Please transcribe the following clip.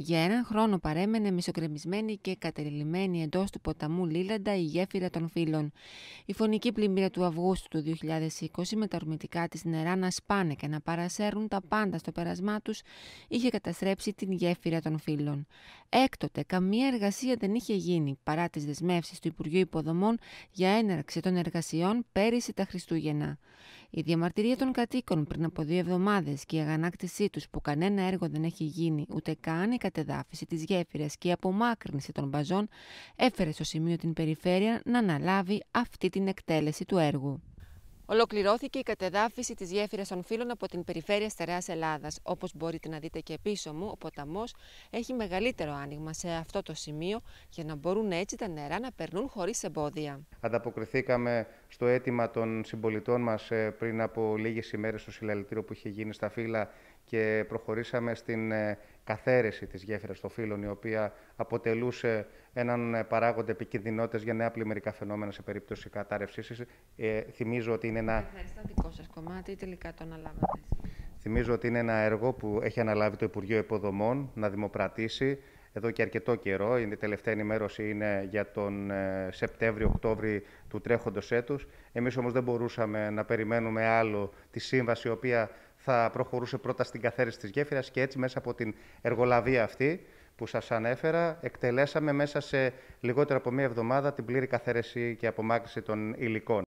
Για έναν χρόνο παρέμενε μισοκρεμισμένη και κατελημένη εντός του ποταμού Λίλαντα η γέφυρα των φίλων. Η φωνική πλημμύρα του Αυγούστου του 2020 με τα ορμητικά της νερά να σπάνε και να παρασέρουν τα πάντα στο πέρασμά τους είχε καταστρέψει την γέφυρα των φίλων. Έκτοτε, καμία εργασία δεν είχε γίνει παρά τις δεσμεύσεις του Υπουργείου Υποδομών για έναρξη των εργασιών πέρυσι τα Χριστούγεννα. Η διαμαρτυρία των κατοίκων πριν από δύο εβδομάδες και η αγανάκτησή τους που κανένα έργο δεν έχει γίνει, ούτε καν η κατεδάφιση της γέφυρας και η απομάκρυνση των μπαζών, έφερε στο σημείο την περιφέρεια να αναλάβει αυτή την εκτέλεση του έργου. Ολοκληρώθηκε η κατεδάφιση της γέφυρας των φύλων από την περιφέρεια στερεά Ελλάδας. Όπως μπορείτε να δείτε και πίσω μου, ο ποταμός έχει μεγαλύτερο άνοιγμα σε αυτό το σημείο για να μπορούν έτσι τα νερά να περνούν χωρίς εμπόδια. Ανταποκριθήκαμε στο αίτημα των συμπολιτών μας ε, πριν από λίγες ημέρες στο συλλαλητήριο που είχε γίνει στα φύλλα και προχωρήσαμε στην ε, καθαίρεση της γέφυρας των φύλων, η οποία αποτελούσε έναν ε, παράγοντα επικινδυνότητας για νέα πλημμυρικά φαινόμενα σε περίπτωση κατάρρευσής. Ε, θυμίζω ότι είναι ένα... Ευχαριστώ δικό σας κομμάτι, τελικά το αναλάβατε. Θυμίζω ότι είναι ένα έργο που έχει αναλάβει το Υπουργείο Υποδομών να δημοπρατήσει εδώ και αρκετό καιρό. Η τελευταία ενημέρωση είναι για τον ε, Σεπτέμβριο-Οκτώβριο του τρέχοντος έτους. Εμείς όμως δεν μπορούσαμε να περιμένουμε άλλο τη σύμβαση, η οποία θα προχωρούσε πρώτα στην καθαίρεση της γέφυρας και έτσι μέσα από την εργολαβία αυτή που σας ανέφερα, εκτελέσαμε μέσα σε λιγότερο από μία εβδομάδα την πλήρη καθαίρεση και απομάκρυση των υλικών.